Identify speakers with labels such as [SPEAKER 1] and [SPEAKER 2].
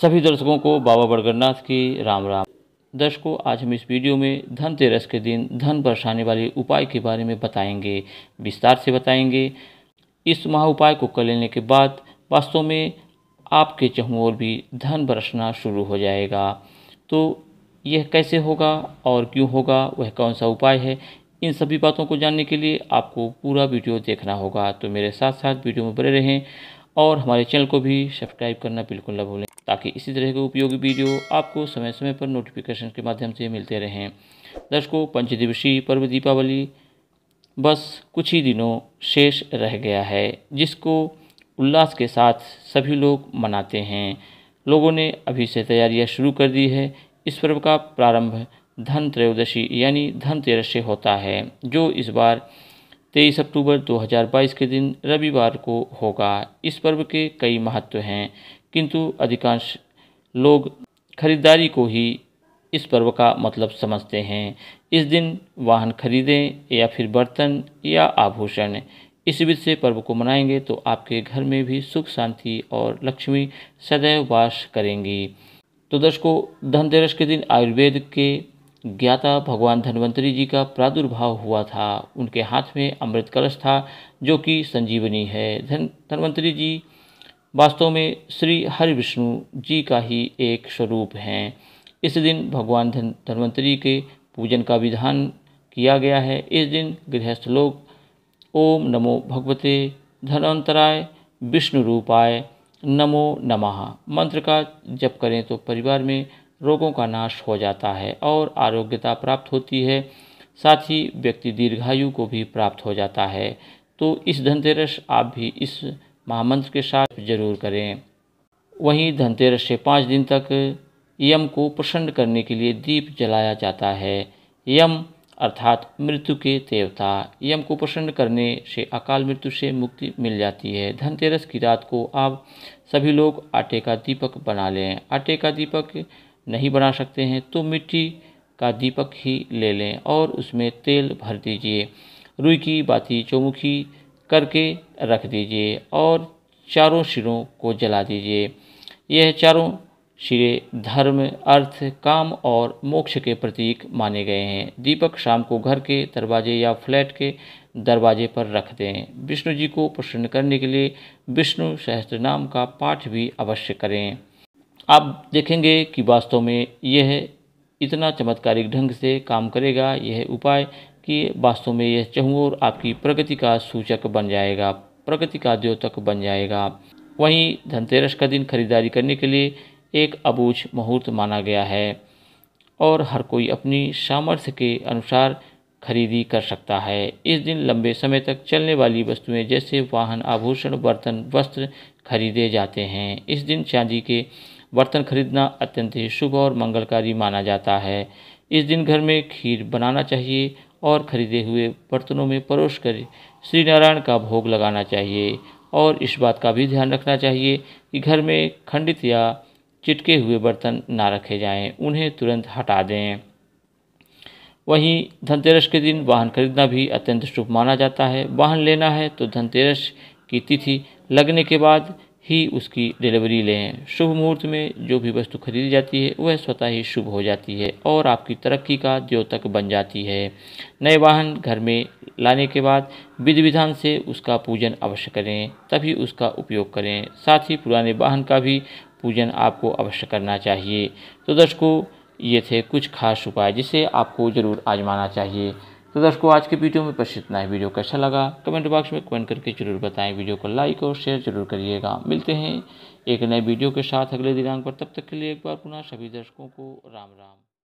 [SPEAKER 1] सभी दर्शकों को बाबा बड़गरनाथ की राम राम दर्शकों आज हम इस वीडियो में धनतेरस के दिन धन बरसाने वाले उपाय के बारे में बताएंगे विस्तार से बताएंगे इस महा उपाय को कर लेने के बाद वास्तव में आपके चहुओं और भी धन बरसना शुरू हो जाएगा तो यह कैसे होगा और क्यों होगा वह कौन सा उपाय है इन सभी बातों को जानने के लिए आपको पूरा वीडियो देखना होगा तो मेरे साथ साथ वीडियो में बने रहें और हमारे चैनल को भी सब्सक्राइब करना बिल्कुल न भूलें ताकि इसी तरह के उपयोगी वीडियो आपको समय समय पर नोटिफिकेशन के माध्यम से मिलते रहें दर्शकों पंचदिवसीय पर्व दीपावली बस कुछ ही दिनों शेष रह गया है जिसको उल्लास के साथ सभी लोग मनाते हैं लोगों ने अभी से तैयारियां शुरू कर दी है इस पर्व का प्रारंभ धन त्रयोदशी यानी धनतेरस से होता है जो इस बार तेईस अक्टूबर 2022 के दिन रविवार को होगा इस पर्व के कई महत्व हैं किंतु अधिकांश लोग खरीदारी को ही इस पर्व का मतलब समझते हैं इस दिन वाहन खरीदें या फिर बर्तन या आभूषण इस विध से पर्व को मनाएंगे तो आपके घर में भी सुख शांति और लक्ष्मी सदैव वास करेंगी तो दर्शकों धनतेरस के दिन आयुर्वेद के ज्ञाता भगवान धन्वंतरी जी का प्रादुर्भाव हुआ था उनके हाथ में अमृत कलश था जो कि संजीवनी है धन धन्वंतरी जी वास्तव में श्री हरि विष्णु जी का ही एक स्वरूप हैं इस दिन भगवान धन्वंतरी के पूजन का विधान किया गया है इस दिन गृहस्थ लोग ओम नमो भगवते धनवंतराय विष्णु रूपाय नमो नमः मंत्र का जप करें तो परिवार में रोगों का नाश हो जाता है और आरोग्यता प्राप्त होती है साथ ही व्यक्ति दीर्घायु को भी प्राप्त हो जाता है तो इस धनतेरस आप भी इस महामंत्र के साथ जरूर करें वहीं धनतेरस से पाँच दिन तक यम को प्रसन्न करने के लिए दीप जलाया जाता है यम अर्थात मृत्यु के देवता यम को प्रसन्न करने से अकाल मृत्यु से मुक्ति मिल जाती है धनतेरस की रात को आप सभी लोग आटे का दीपक बना लें आटे का दीपक नहीं बना सकते हैं तो मिट्टी का दीपक ही ले लें और उसमें तेल भर दीजिए रुई की बाती चौमुखी करके रख दीजिए और चारों शिरों को जला दीजिए यह चारों शिरे धर्म अर्थ काम और मोक्ष के प्रतीक माने गए हैं दीपक शाम को घर के दरवाजे या फ्लैट के दरवाजे पर रख दें विष्णु जी को प्रसन्न करने के लिए विष्णु सहस्त्र नाम का पाठ भी अवश्य करें आप देखेंगे कि वास्तव में यह इतना चमत्कारिक ढंग से काम करेगा यह उपाय कि वास्तव में यह चहुओर आपकी प्रगति का सूचक बन जाएगा प्रगति का द्योतक बन जाएगा वहीं धनतेरस का दिन खरीदारी करने के लिए एक अबूझ मुहूर्त माना गया है और हर कोई अपनी सामर्थ्य के अनुसार खरीदी कर सकता है इस दिन लंबे समय तक चलने वाली वस्तुएं जैसे वाहन आभूषण बर्तन वस्त्र खरीदे जाते हैं इस दिन चांदी के बर्तन खरीदना अत्यंत ही शुभ और मंगलकारी माना जाता है इस दिन घर में खीर बनाना चाहिए और खरीदे हुए बर्तनों में परोस कर श्री नारायण का भोग लगाना चाहिए और इस बात का भी ध्यान रखना चाहिए कि घर में खंडित या चिटके हुए बर्तन ना रखे जाएं उन्हें तुरंत हटा दें वहीं धनतेरस के दिन वाहन खरीदना भी अत्यंत शुभ माना जाता है वाहन लेना है तो धनतेरस की तिथि लगने के बाद ही उसकी डिलीवरी लें शुभ मुहूर्त में जो भी वस्तु खरीदी जाती है वह स्वतः ही शुभ हो जाती है और आपकी तरक्की का द्योतक बन जाती है नए वाहन घर में लाने के बाद विधि विधान से उसका पूजन अवश्य करें तभी उसका उपयोग करें साथ ही पुराने वाहन का भी पूजन आपको अवश्य करना चाहिए तो दर्शकों ये थे कुछ खास उपाय जिसे आपको ज़रूर आजमाना चाहिए तो दर्शकों आज के वीडियो में बस इतना ही वीडियो कैसा लगा कमेंट बॉक्स में कमेंट करके जरूर बताएं वीडियो को लाइक और शेयर जरूर करिएगा मिलते हैं एक नए वीडियो के साथ अगले दिनांक पर तब तक के लिए एक बार पुनः सभी दर्शकों को राम राम